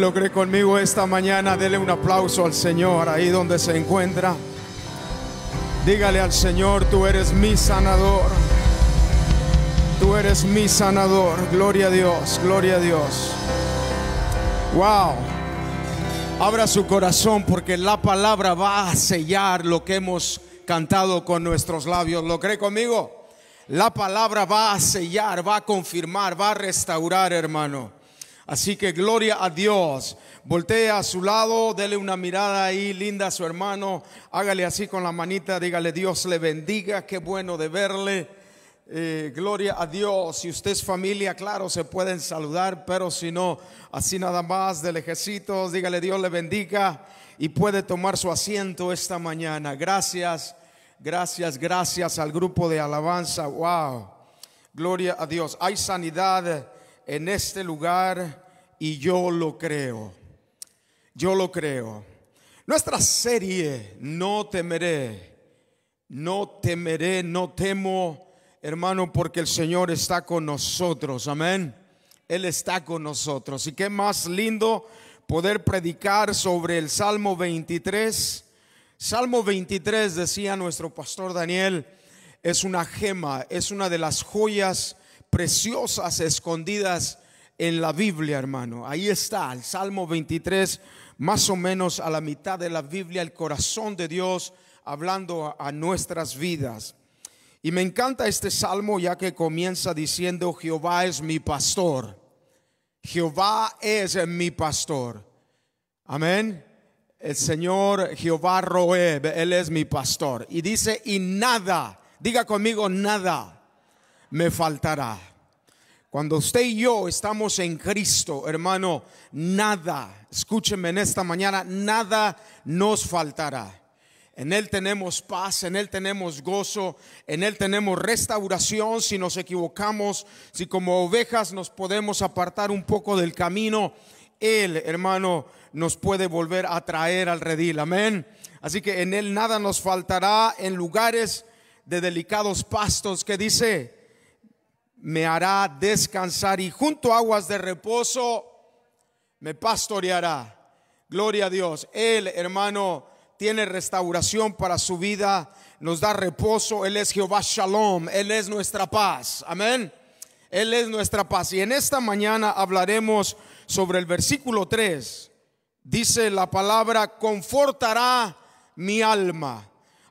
Lo cree conmigo esta mañana, dele un aplauso al Señor ahí donde se encuentra. Dígale al Señor, tú eres mi sanador. Tú eres mi sanador. Gloria a Dios, gloria a Dios. Wow. Abra su corazón porque la palabra va a sellar lo que hemos cantado con nuestros labios. ¿Lo cree conmigo? La palabra va a sellar, va a confirmar, va a restaurar, hermano. Así que gloria a Dios. voltea a su lado, dele una mirada ahí linda a su hermano. Hágale así con la manita, dígale Dios le bendiga, qué bueno de verle. Eh, gloria a Dios. Si usted es familia, claro, se pueden saludar, pero si no, así nada más del ejército, dígale Dios le bendiga y puede tomar su asiento esta mañana. Gracias, gracias, gracias al grupo de alabanza. Wow. Gloria a Dios. Hay sanidad en este lugar y yo lo creo. Yo lo creo. Nuestra serie, no temeré, no temeré, no temo, hermano, porque el Señor está con nosotros. Amén. Él está con nosotros. Y qué más lindo poder predicar sobre el Salmo 23. Salmo 23, decía nuestro pastor Daniel, es una gema, es una de las joyas preciosas escondidas en la Biblia, hermano. Ahí está, el Salmo 23, más o menos a la mitad de la Biblia, el corazón de Dios hablando a nuestras vidas. Y me encanta este salmo ya que comienza diciendo, Jehová es mi pastor. Jehová es mi pastor. Amén. El Señor Jehová Roeb, Él es mi pastor. Y dice, y nada, diga conmigo, nada me faltará. Cuando usted y yo estamos en Cristo, hermano, nada, escúcheme en esta mañana, nada nos faltará. En Él tenemos paz, en Él tenemos gozo, en Él tenemos restauración si nos equivocamos, si como ovejas nos podemos apartar un poco del camino. Él, hermano, nos puede volver a traer al redil. Amén. Así que en Él nada nos faltará en lugares de delicados pastos que dice me hará descansar y junto a aguas de reposo me pastoreará. Gloria a Dios. Él, hermano, tiene restauración para su vida, nos da reposo. Él es Jehová Shalom, Él es nuestra paz. Amén. Él es nuestra paz. Y en esta mañana hablaremos sobre el versículo 3. Dice la palabra, confortará mi alma.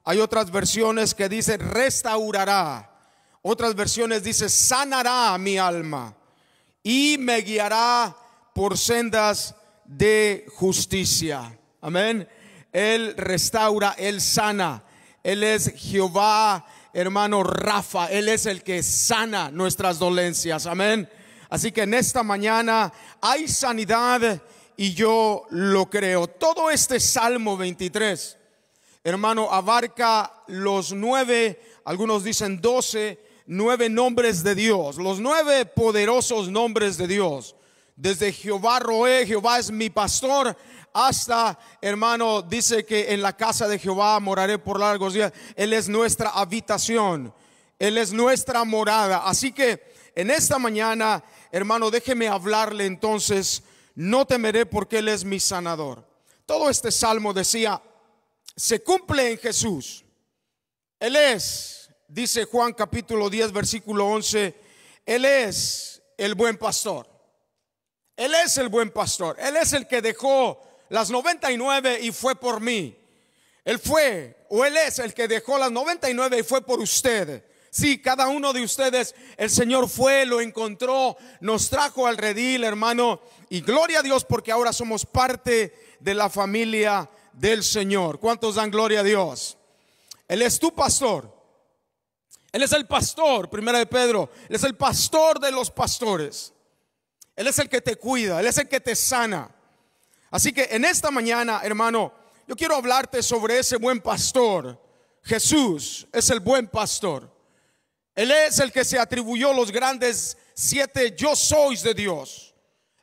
Hay otras versiones que dicen, restaurará otras versiones dice, sanará mi alma y me guiará por sendas de justicia. Amén. Él restaura, Él sana. Él es Jehová, hermano Rafa. Él es el que sana nuestras dolencias. Amén. Así que en esta mañana hay sanidad y yo lo creo. Todo este Salmo 23, hermano, abarca los nueve, algunos dicen doce nueve nombres de Dios, los nueve poderosos nombres de Dios. Desde Jehová Roé, Jehová es mi pastor, hasta, hermano, dice que en la casa de Jehová moraré por largos días. Él es nuestra habitación, Él es nuestra morada. Así que en esta mañana, hermano, déjeme hablarle entonces, no temeré porque Él es mi sanador. Todo este salmo decía, se cumple en Jesús. Él es dice Juan capítulo 10, versículo 11, Él es el buen pastor. Él es el buen pastor. Él es el que dejó las 99 y fue por mí. Él fue, o Él es el que dejó las 99 y fue por usted. Sí, cada uno de ustedes, el Señor fue, lo encontró, nos trajo al redil, hermano. Y gloria a Dios porque ahora somos parte de la familia del Señor. ¿Cuántos dan gloria a Dios? Él es tu pastor. Él es el pastor, primera de Pedro. Él es el pastor de los pastores. Él es el que te cuida, Él es el que te sana. Así que en esta mañana, hermano, yo quiero hablarte sobre ese buen pastor. Jesús es el buen pastor. Él es el que se atribuyó los grandes siete yo sois de Dios.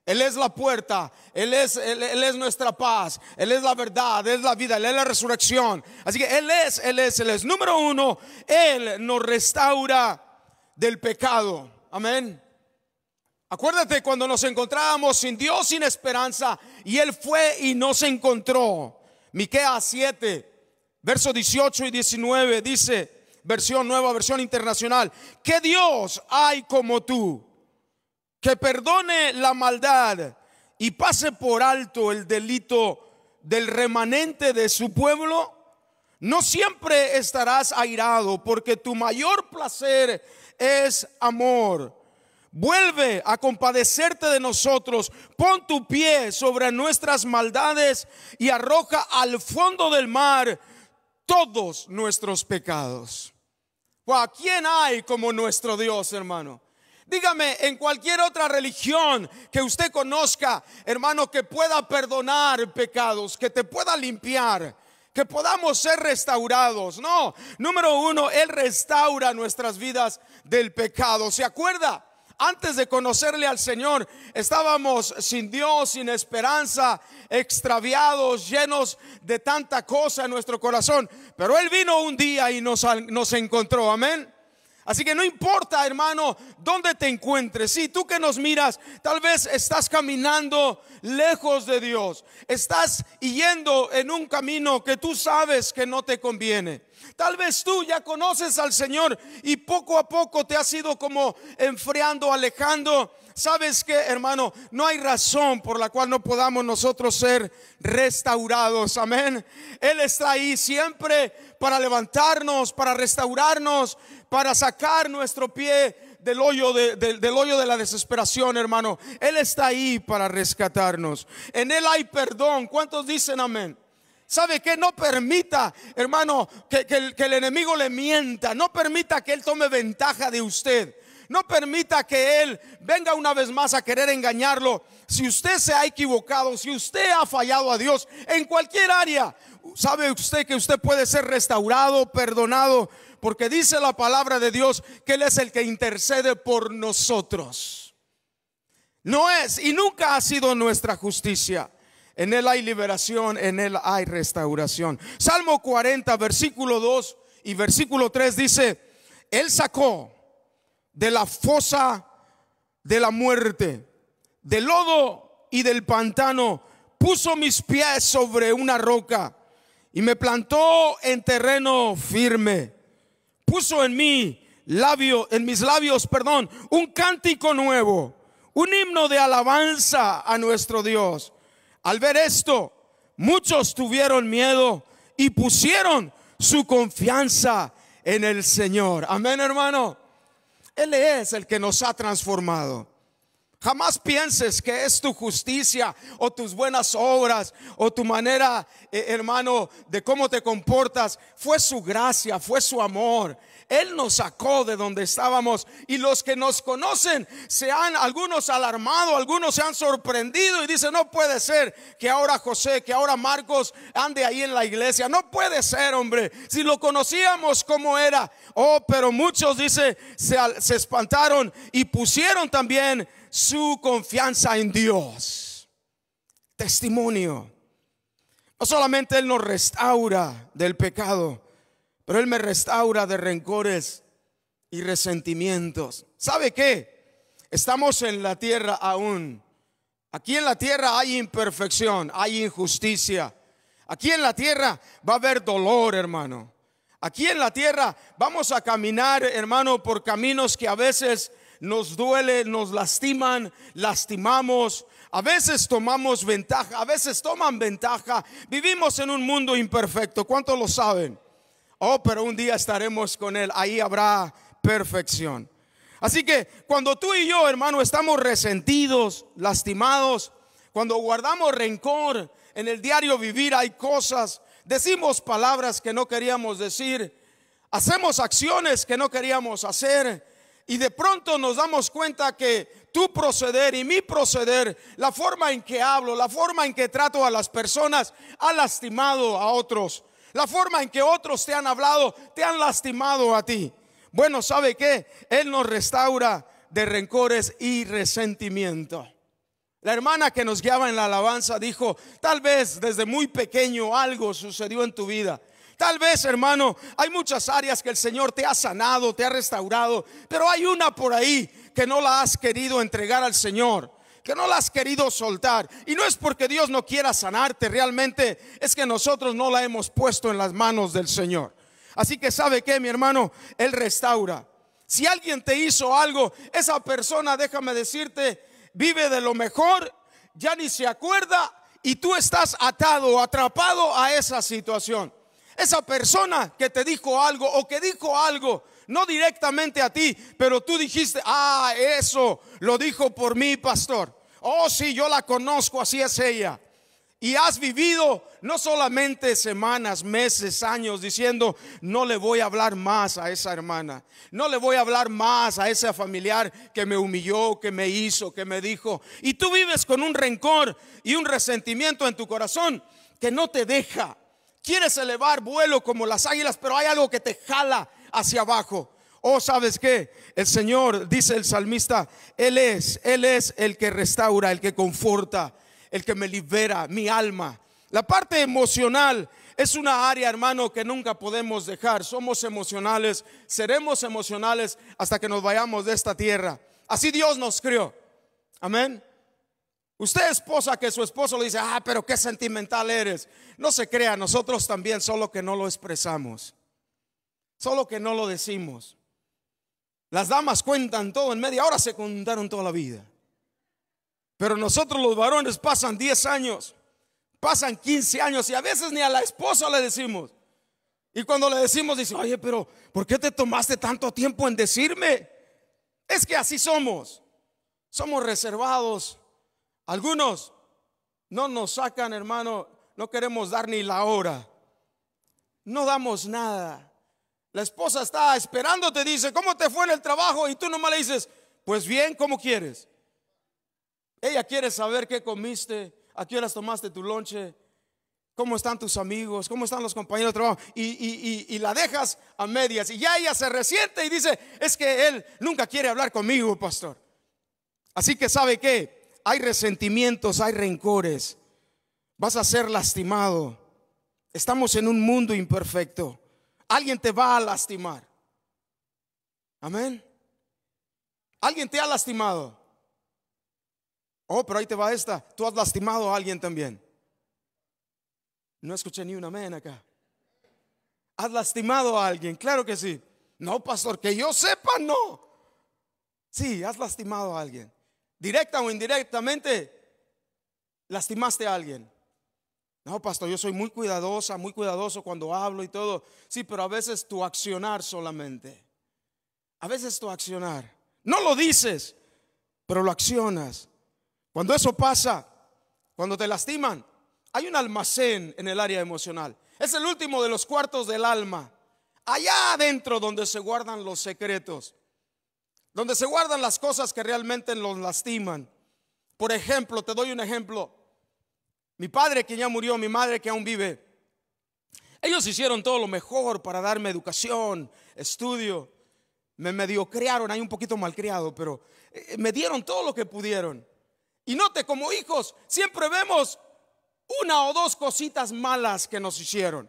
Él es la puerta, él es, él, es, nuestra paz, Él es la verdad, Él es la vida, Él es la resurrección. Así que Él es, Él es, Él es. Número uno, Él nos restaura del pecado. Amén. Acuérdate cuando nos encontrábamos sin Dios, sin esperanza, y Él fue y nos encontró. Miqueas 7, verso 18 y 19 dice, versión nueva, versión internacional, que Dios hay como tú que perdone la maldad y pase por alto el delito del remanente de su pueblo, no siempre estarás airado, porque tu mayor placer es amor. Vuelve a compadecerte de nosotros, pon tu pie sobre nuestras maldades y arroja al fondo del mar todos nuestros pecados. ¿A quién hay como nuestro Dios, hermano? Dígame, en cualquier otra religión que usted conozca, hermano, que pueda perdonar pecados, que te pueda limpiar, que podamos ser restaurados. No, número uno, Él restaura nuestras vidas del pecado. ¿Se acuerda? Antes de conocerle al Señor, estábamos sin Dios, sin esperanza, extraviados, llenos de tanta cosa en nuestro corazón. Pero Él vino un día y nos, nos encontró, amén. Así que no importa, hermano, dónde te encuentres. Si tú que nos miras, tal vez estás caminando lejos de Dios. Estás yendo en un camino que tú sabes que no te conviene. Tal vez tú ya conoces al Señor y poco a poco te has ido como enfriando, alejando. ¿Sabes que hermano? No hay razón por la cual no podamos nosotros ser restaurados. Amén. Él está ahí siempre para levantarnos, para restaurarnos, para sacar nuestro pie del hoyo de, del, hoyo de la desesperación, hermano. Él está ahí para rescatarnos. En Él hay perdón. ¿Cuántos dicen amén? ¿Sabe qué? No permita, hermano, que, el, enemigo le mienta. No permita que él tome ventaja de usted. No permita que él venga una vez más a querer engañarlo. Si usted se ha equivocado, si usted ha fallado a Dios en cualquier área, sabe usted que usted puede ser restaurado, perdonado. Porque dice la palabra de Dios que Él es el que intercede por nosotros. No es y nunca ha sido nuestra justicia. En Él hay liberación, en Él hay restauración. Salmo 40, versículo 2 y versículo 3 dice, Él sacó de la fosa de la muerte, del lodo y del pantano, puso mis pies sobre una roca y me plantó en terreno firme puso en mí labio, en mis labios, perdón, un cántico nuevo, un himno de alabanza a nuestro Dios. Al ver esto, muchos tuvieron miedo y pusieron su confianza en el Señor. Amén, hermano. Él es el que nos ha transformado. Jamás pienses que es tu justicia o tus buenas obras o tu manera, eh, hermano, de cómo te comportas. Fue su gracia, fue su amor. Él nos sacó de donde estábamos y los que nos conocen se han, algunos alarmado, algunos se han sorprendido y dicen, no puede ser que ahora José, que ahora Marcos ande ahí en la iglesia. No puede ser, hombre. Si lo conocíamos como era. Oh, pero muchos, dice, se, se espantaron y pusieron también su confianza en Dios. Testimonio. No solamente Él nos restaura del pecado, pero Él me restaura de rencores y resentimientos. ¿Sabe qué? Estamos en la tierra aún. Aquí en la tierra hay imperfección, hay injusticia. Aquí en la tierra va a haber dolor, hermano. Aquí en la tierra vamos a caminar, hermano, por caminos que a veces nos duele, nos lastiman, lastimamos, a veces tomamos ventaja, a veces toman ventaja. Vivimos en un mundo imperfecto, ¿cuántos lo saben? Oh, pero un día estaremos con Él, ahí habrá perfección. Así que cuando tú y yo, hermano, estamos resentidos, lastimados, cuando guardamos rencor en el diario vivir, hay cosas, decimos palabras que no queríamos decir, hacemos acciones que no queríamos hacer, y de pronto nos damos cuenta que tu proceder y mi proceder, la forma en que hablo, la forma en que trato a las personas, ha lastimado a otros. La forma en que otros te han hablado, te han lastimado a ti. Bueno, ¿sabe qué? Él nos restaura de rencores y resentimiento. La hermana que nos guiaba en la alabanza dijo, tal vez desde muy pequeño algo sucedió en tu vida Tal vez, hermano, hay muchas áreas que el Señor te ha sanado, te ha restaurado, pero hay una por ahí que no la has querido entregar al Señor que no la has querido soltar. Y no es porque Dios no quiera sanarte, realmente es que nosotros no la hemos puesto en las manos del Señor. Así que sabe que, mi hermano, Él restaura. Si alguien te hizo algo, esa persona, déjame decirte, vive de lo mejor, ya ni se acuerda y tú estás atado, atrapado a esa situación. Esa persona que te dijo algo o que dijo algo, no directamente a ti, pero tú dijiste, ah, eso lo dijo por mí, pastor. Oh, sí, yo la conozco, así es ella. Y has vivido no solamente semanas, meses, años diciendo, no le voy a hablar más a esa hermana, no le voy a hablar más a ese familiar que me humilló, que me hizo, que me dijo. Y tú vives con un rencor y un resentimiento en tu corazón que no te deja Quieres elevar vuelo como las águilas, pero hay algo que te jala hacia abajo. Oh, ¿sabes qué? El Señor, dice el salmista, Él es, Él es el que restaura, el que conforta, el que me libera mi alma. La parte emocional es una área, hermano, que nunca podemos dejar. Somos emocionales, seremos emocionales hasta que nos vayamos de esta tierra. Así Dios nos crió. Amén. Usted esposa que su esposo le dice, ah, pero qué sentimental eres. No se crea, nosotros también, solo que no lo expresamos, solo que no lo decimos. Las damas cuentan todo en media hora, se contaron toda la vida. Pero nosotros los varones pasan 10 años, pasan 15 años y a veces ni a la esposa le decimos. Y cuando le decimos, dice, oye, pero ¿por qué te tomaste tanto tiempo en decirme? Es que así somos. Somos reservados, algunos no nos sacan, hermano, no queremos dar ni la hora. No damos nada. La esposa está esperando, te dice, ¿cómo te fue en el trabajo? Y tú nomás le dices, pues bien, ¿cómo quieres? Ella quiere saber qué comiste, a qué horas tomaste tu lonche, cómo están tus amigos, cómo están los compañeros de trabajo. Y, la dejas a medias. Y ya ella se resiente y dice, es que él nunca quiere hablar conmigo, pastor. Así que sabe que hay resentimientos, hay rencores. Vas a ser lastimado. Estamos en un mundo imperfecto. Alguien te va a lastimar. Amén. Alguien te ha lastimado. Oh, pero ahí te va esta. Tú has lastimado a alguien también. No escuché ni un amén acá. Has lastimado a alguien. Claro que sí. No, pastor, que yo sepa, no. Sí, has lastimado a alguien directa o indirectamente, lastimaste a alguien. No, pastor, yo soy muy cuidadosa, muy cuidadoso cuando hablo y todo. Sí, pero a veces tu accionar solamente. A veces tu accionar. No lo dices, pero lo accionas. Cuando eso pasa, cuando te lastiman, hay un almacén en el área emocional. Es el último de los cuartos del alma. Allá adentro donde se guardan los secretos donde se guardan las cosas que realmente nos lastiman. Por ejemplo, te doy un ejemplo. Mi padre que ya murió, mi madre que aún vive, ellos hicieron todo lo mejor para darme educación, estudio. Me medio hay un poquito malcriado, pero eh, me dieron todo lo que pudieron. Y note, como hijos, siempre vemos una o dos cositas malas que nos hicieron.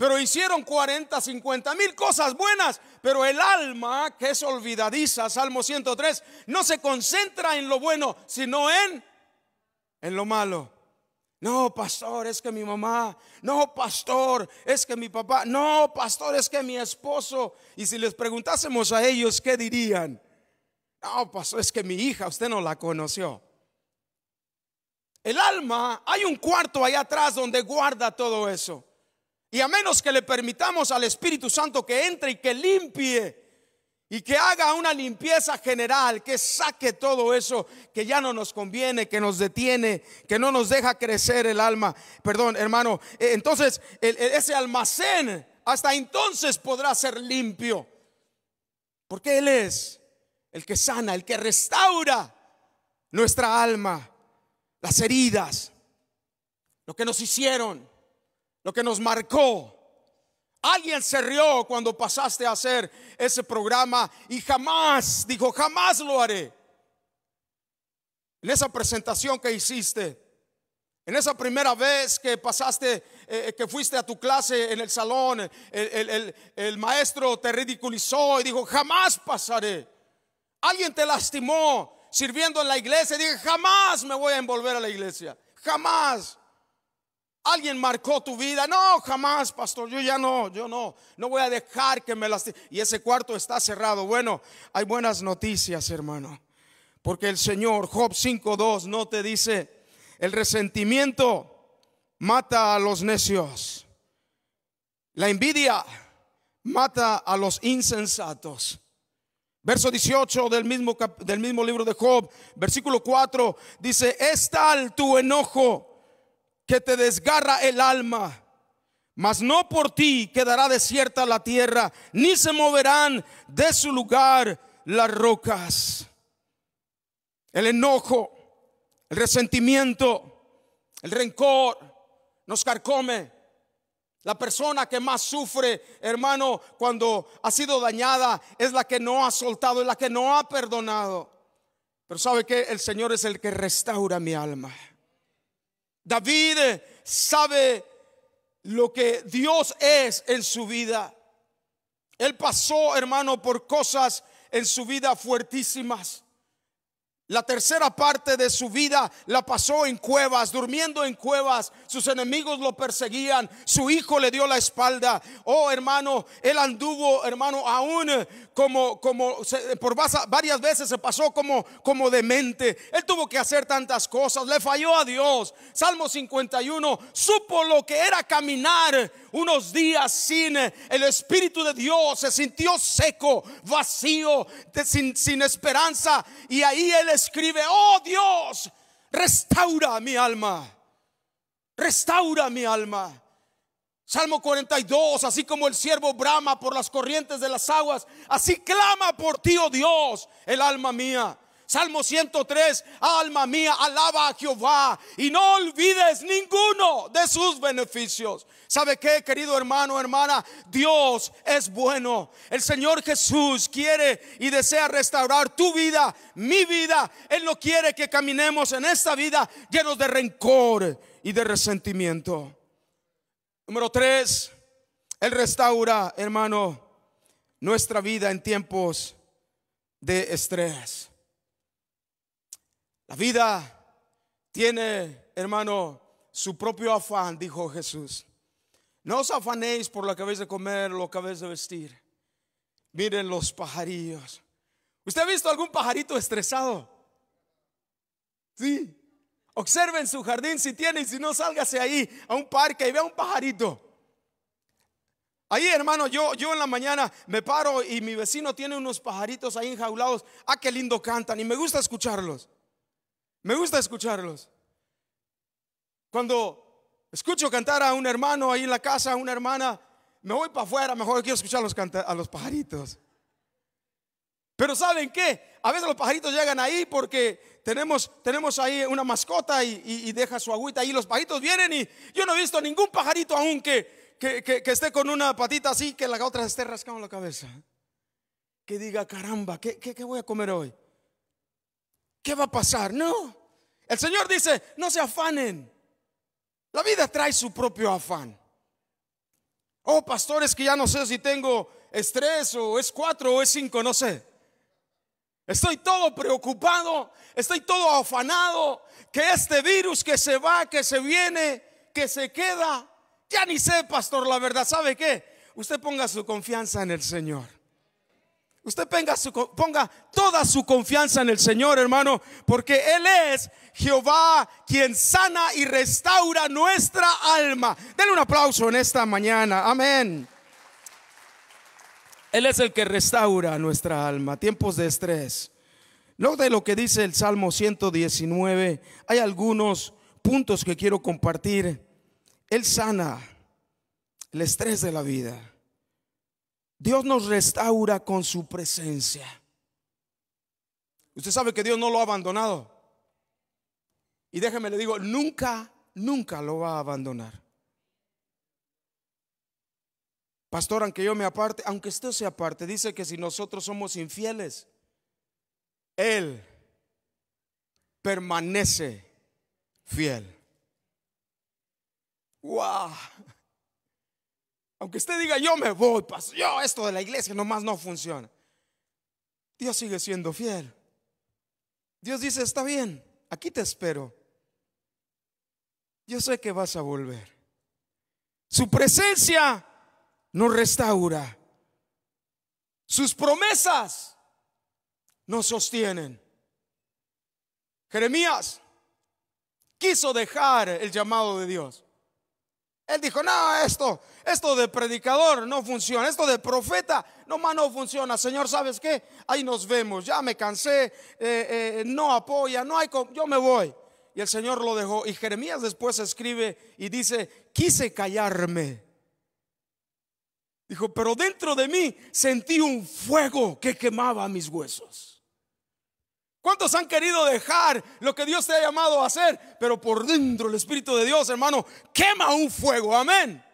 Pero hicieron 40, 50 mil cosas buenas. Pero el alma, que es olvidadiza, Salmo 103, no se concentra en lo bueno, sino en, en lo malo. No, pastor, es que mi mamá. No, pastor, es que mi papá. No, pastor, es que mi esposo. Y si les preguntásemos a ellos, ¿qué dirían? No, pastor, es que mi hija, usted no la conoció. El alma, hay un cuarto allá atrás donde guarda todo eso. Y a menos que le permitamos al Espíritu Santo que entre y que limpie y que haga una limpieza general, que saque todo eso que ya no nos conviene, que nos detiene, que no nos deja crecer el alma. Perdón, hermano. E, entonces, e, ese almacén hasta entonces podrá ser limpio. Porque Él es el que sana, el que restaura nuestra alma, las heridas, lo que nos hicieron lo que nos marcó. Alguien se rió cuando pasaste a hacer ese programa y jamás, dijo, jamás lo haré. En esa presentación que hiciste, en esa primera vez que pasaste, eh, que fuiste a tu clase en el salón, el, maestro te ridiculizó y dijo, jamás pasaré. Alguien te lastimó sirviendo en la iglesia y dije, jamás me voy a envolver a la iglesia, jamás. Alguien marcó tu vida. No, jamás, pastor. Yo ya no, yo no. No voy a dejar que me lastime. Y ese cuarto está cerrado. Bueno, hay buenas noticias, hermano. Porque el Señor, Job 5.2, no te dice, el resentimiento mata a los necios. La envidia mata a los insensatos. Verso 18 del mismo, del mismo libro de Job, versículo 4, dice, es tal tu enojo que te desgarra el alma. Mas no por ti quedará desierta la tierra, ni se moverán de su lugar las rocas. El enojo, el resentimiento, el rencor nos carcome. La persona que más sufre, hermano, cuando ha sido dañada, es la que no ha soltado, es la que no ha perdonado. Pero sabe que el Señor es el que restaura mi alma. David eh, sabe lo que Dios es en su vida. Él pasó, hermano, por cosas en su vida fuertísimas. La tercera parte de su vida la pasó en cuevas, durmiendo en cuevas. Sus enemigos lo perseguían. Su hijo le dio la espalda. Oh, hermano, él anduvo, hermano, aún como, como por varias veces se pasó como, como demente. Él tuvo que hacer tantas cosas. Le falló a Dios. Salmo 51 supo lo que era caminar unos días sin el Espíritu de Dios. Se sintió seco, vacío, sin, sin esperanza. Y ahí él escribe, oh Dios, restaura mi alma, restaura mi alma. Salmo 42, así como el siervo brama por las corrientes de las aguas, así clama por ti, oh Dios, el alma mía. Salmo 103, alma mía, alaba a Jehová y no olvides ninguno de sus beneficios. ¿Sabe qué, querido hermano, hermana? Dios es bueno. El Señor Jesús quiere y desea restaurar tu vida, mi vida. Él no quiere que caminemos en esta vida llenos de rencor y de resentimiento. Número tres, Él restaura, hermano, nuestra vida en tiempos de estrés. La vida tiene, hermano, su propio afán, dijo Jesús. No os afanéis por lo que habéis de comer, lo que habéis de vestir. Miren los pajarillos. ¿Usted ha visto algún pajarito estresado? Sí. Observen su jardín si tiene y si no, sálgase ahí a un parque y vea un pajarito. Ahí, hermano, yo, yo en la mañana me paro y mi vecino tiene unos pajaritos ahí enjaulados. Ah, qué lindo cantan y me gusta escucharlos. Me gusta escucharlos. Cuando Escucho cantar a un hermano ahí en la casa, a una hermana. Me voy para afuera, mejor quiero escuchar a los, pajaritos. Pero ¿saben qué? A veces los pajaritos llegan ahí porque tenemos, tenemos ahí una mascota y, deja su agüita ahí. Los pajaritos vienen y yo no he visto ningún pajarito aún que, esté con una patita así que la otra esté rascando la cabeza. Que diga, caramba, ¿qué, qué, qué voy a comer hoy? ¿Qué va a pasar? No. El Señor dice, no se afanen. La vida trae su propio afán. Oh, pastores, que ya no sé si tengo estrés o es cuatro o es cinco, no sé. Estoy todo preocupado, estoy todo afanado, que este virus que se va, que se viene, que se queda, ya ni sé, pastor, la verdad, ¿sabe qué? Usted ponga su confianza en el Señor. Usted ponga, su, ponga, toda su confianza en el Señor, hermano, porque Él es Jehová quien sana y restaura nuestra alma. Denle un aplauso en esta mañana. Amén. Él es el que restaura nuestra alma. Tiempos de estrés. Luego de lo que dice el Salmo 119. Hay algunos puntos que quiero compartir. Él sana el estrés de la vida. Dios nos restaura con su presencia. Usted sabe que Dios no lo ha abandonado. Y déjeme le digo, nunca, nunca lo va a abandonar. Pastor, aunque yo me aparte, aunque usted se aparte, dice que si nosotros somos infieles, Él permanece fiel. ¡Wow! Aunque usted diga, yo me voy, yo esto de la iglesia nomás no funciona. Dios sigue siendo fiel. Dios dice, está bien, aquí te espero. Yo sé que vas a volver. Su presencia nos restaura. Sus promesas nos sostienen. Jeremías quiso dejar el llamado de Dios. Él dijo, no, esto, esto de predicador no funciona, esto de profeta nomás no funciona. Señor, ¿sabes qué? Ahí nos vemos, ya me cansé, eh, eh, no apoya, no hay, yo me voy. Y el Señor lo dejó. Y Jeremías después escribe y dice, quise callarme. Dijo, pero dentro de mí sentí un fuego que quemaba mis huesos. ¿Cuántos han querido dejar lo que Dios te ha llamado a hacer? Pero por dentro el Espíritu de Dios, hermano, quema un fuego. Amén.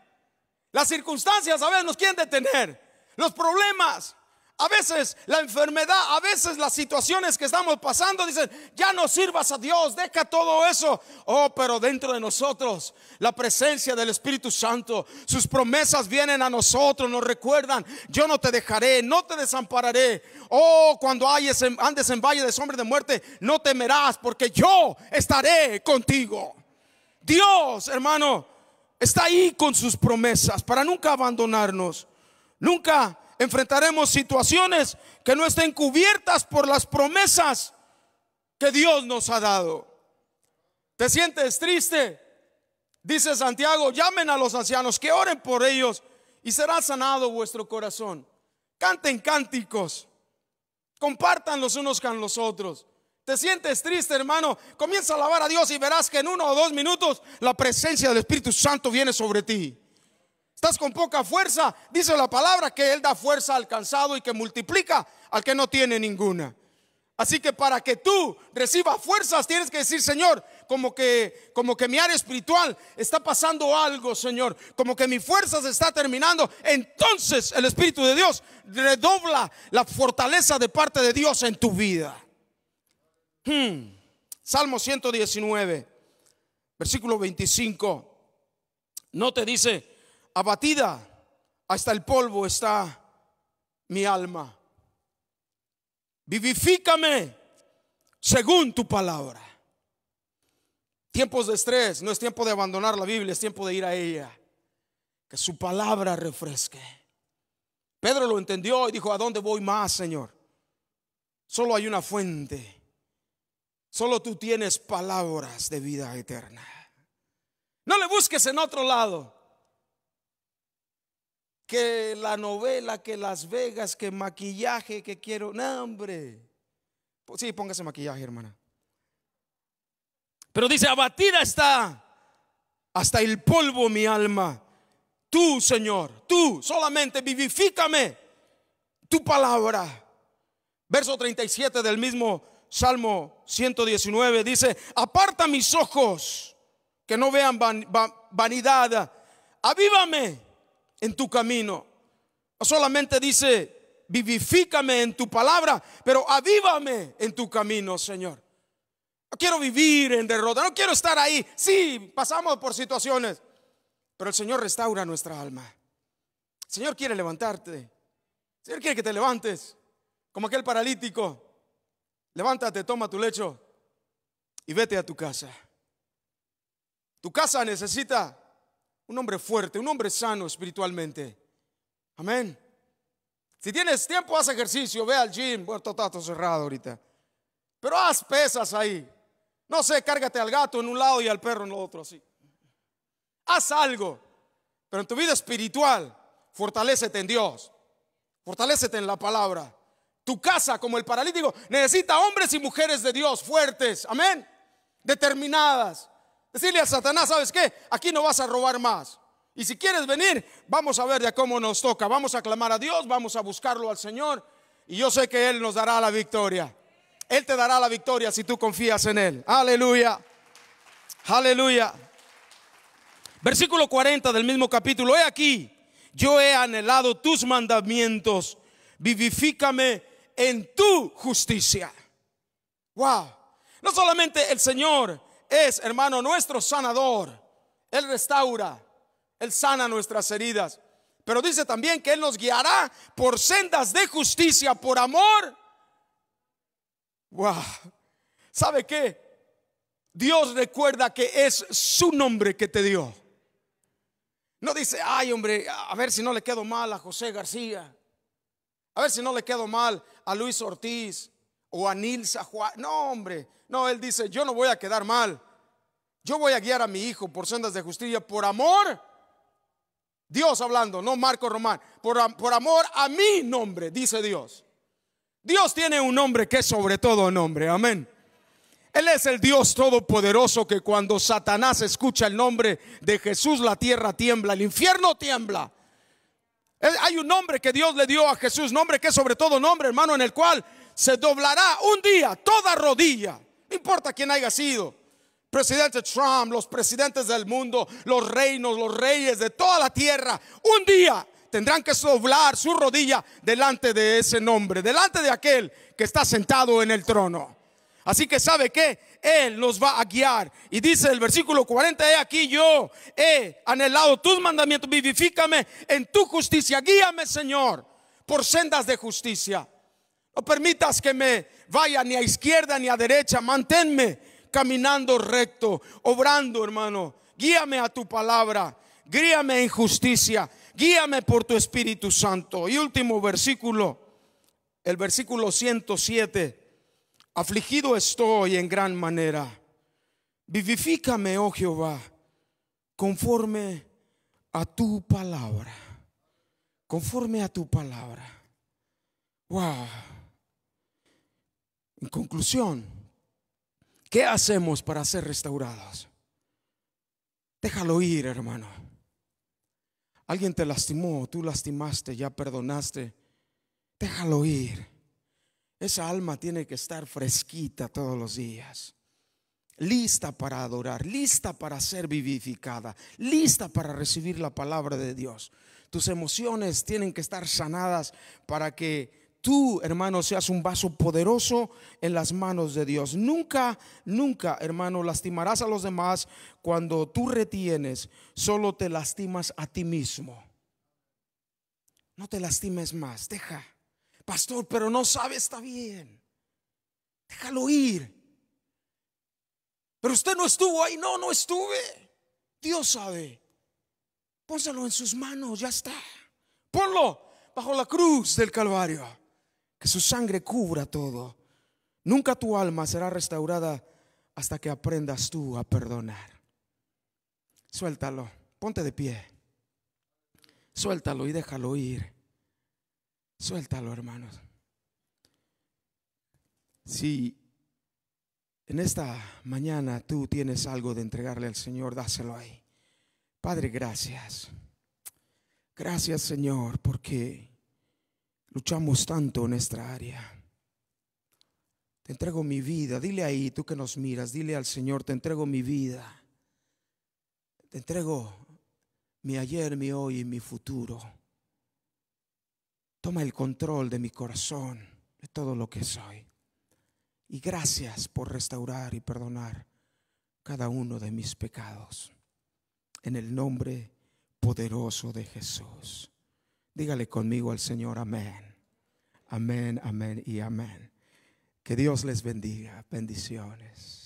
Las circunstancias a ver nos quieren detener. Los problemas, a veces la enfermedad, a veces las situaciones que estamos pasando, dicen, ya no sirvas a Dios, deja todo eso. Oh, pero dentro de nosotros, la presencia del Espíritu Santo, sus promesas vienen a nosotros, nos recuerdan, yo no te dejaré, no te desampararé. Oh, cuando andes en valle de sombra de muerte, no temerás, porque yo estaré contigo. Dios, hermano, está ahí con sus promesas para nunca abandonarnos, nunca enfrentaremos situaciones que no estén cubiertas por las promesas que Dios nos ha dado. ¿Te sientes triste? Dice Santiago, llamen a los ancianos, que oren por ellos y será sanado vuestro corazón. Canten cánticos, compartan los unos con los otros. ¿Te sientes triste, hermano? Comienza a alabar a Dios y verás que en uno o dos minutos la presencia del Espíritu Santo viene sobre ti. Estás con poca fuerza. Dice la palabra que Él da fuerza al cansado y que multiplica al que no tiene ninguna. Así que para que tú recibas fuerzas tienes que decir, Señor, como que como que mi área espiritual está pasando algo, Señor, como que mi fuerza se está terminando, entonces el espíritu de Dios redobla la fortaleza de parte de Dios en tu vida. Hmm. Salmo 119, versículo 25. No te dice abatida hasta el polvo está mi alma. Vivifícame según tu palabra. Tiempos de estrés, no es tiempo de abandonar la Biblia, es tiempo de ir a ella. Que su palabra refresque. Pedro lo entendió y dijo, ¿a dónde voy más, Señor? Solo hay una fuente. Solo tú tienes palabras de vida eterna. No le busques en otro lado que la novela, que Las Vegas, que maquillaje, que quiero. No, hombre. Sí, póngase maquillaje, hermana. Pero dice, abatida está hasta el polvo mi alma. Tú, Señor, tú solamente vivifícame tu palabra. Verso 37 del mismo Salmo 119 dice, aparta mis ojos que no vean vanidad. Avívame en tu camino. No solamente dice, vivifícame en tu palabra, pero avívame en tu camino, Señor. No quiero vivir en derrota, no quiero estar ahí. Sí, pasamos por situaciones, pero el Señor restaura nuestra alma. Señor quiere levantarte. El Señor quiere que te levantes, como aquel paralítico. Levántate, toma tu lecho y vete a tu casa. Tu casa necesita un hombre fuerte, un hombre sano espiritualmente. Amén. Si tienes tiempo, haz ejercicio, ve al gym. Bueno, está cerrado ahorita. Pero haz pesas ahí. No sé, cárgate al gato en un lado y al perro en el otro, así. Haz algo. Pero en tu vida espiritual, fortalecete en Dios. Fortalecete en la palabra. Tu casa, como el paralítico, necesita hombres y mujeres de Dios fuertes. Amén. Determinadas Decirle a Satanás, ¿sabes qué? Aquí no vas a robar más. Y si quieres venir, vamos a ver Ya cómo nos toca. Vamos a clamar a Dios, vamos a buscarlo al Señor. Y yo sé que Él nos dará la victoria. Él te dará la victoria si tú confías en Él. Aleluya. Aleluya. Versículo 40 del mismo capítulo. He aquí, yo he anhelado tus mandamientos. Vivifícame en tu justicia. Wow. No solamente el Señor es, hermano, nuestro sanador. Él restaura, Él sana nuestras heridas. Pero dice también que Él nos guiará por sendas de justicia, por amor. Wow. ¿Sabe qué? Dios recuerda que es su nombre que te dio. No dice, ay hombre, a ver si no le quedo mal a José García. A ver si no le quedo mal a Luis Ortiz o a Nilsa Juan. No, hombre, no, él dice, yo no voy a quedar mal. Yo voy a guiar a mi hijo por sendas de justicia, por amor. Dios hablando, no Marco Román. Por, por amor a mi nombre, dice Dios. Dios tiene un nombre que es sobre todo nombre. Amén. Él es el Dios todopoderoso que cuando Satanás escucha el nombre de Jesús, la tierra tiembla, el infierno tiembla. Hay un nombre que Dios le dio a Jesús, nombre que es sobre todo nombre, hermano, en el cual se doblará un día toda rodilla, no importa quién haya sido. Presidente Trump, los presidentes del mundo, los reinos, los reyes de toda la tierra, un día tendrán que doblar su rodilla delante de ese nombre, delante de aquel que está sentado en el trono. Así que sabe que Él nos va a guiar. Y dice el versículo 40, he aquí yo he anhelado tus mandamientos, vivifícame en tu justicia, guíame Señor por sendas de justicia. No permitas que me vaya ni a izquierda ni a derecha. Manténme caminando recto, obrando, hermano. Guíame a tu palabra. Guíame en justicia. Guíame por tu Espíritu Santo. Y último versículo, el versículo 107. Afligido estoy en gran manera. Vivifícame, oh Jehová, conforme a tu palabra. Conforme a tu palabra. Wow. En conclusión, ¿qué hacemos para ser restaurados? Déjalo ir, hermano. Alguien te lastimó, tú lastimaste, ya perdonaste. Déjalo ir. Esa alma tiene que estar fresquita todos los días. Lista para adorar, lista para ser vivificada, lista para recibir la palabra de Dios. Tus emociones tienen que estar sanadas para que tú, hermano, seas un vaso poderoso en las manos de Dios. Nunca, nunca, hermano, lastimarás a los demás cuando tú retienes. Solo te lastimas a ti mismo. No te lastimes más, deja. Pastor, pero no sabe, está bien. Déjalo ir. Pero usted no estuvo ahí, no, no estuve. Dios sabe. Pónselo en sus manos, ya está. Ponlo bajo la cruz del Calvario que su sangre cubra todo. Nunca tu alma será restaurada hasta que aprendas tú a perdonar. Suéltalo, ponte de pie. Suéltalo y déjalo ir. Suéltalo, hermanos. Si en esta mañana tú tienes algo de entregarle al Señor, dáselo ahí. Padre, gracias. Gracias, Señor, porque luchamos tanto en nuestra área. Te entrego mi vida. Dile ahí, tú que nos miras, dile al Señor, te entrego mi vida. Te entrego mi ayer, mi hoy y mi futuro. Toma el control de mi corazón, de todo lo que soy. Y gracias por restaurar y perdonar cada uno de mis pecados. En el nombre poderoso de Jesús. Dígale conmigo al Señor, amén. Amén, amén y amén. Que Dios les bendiga. Bendiciones.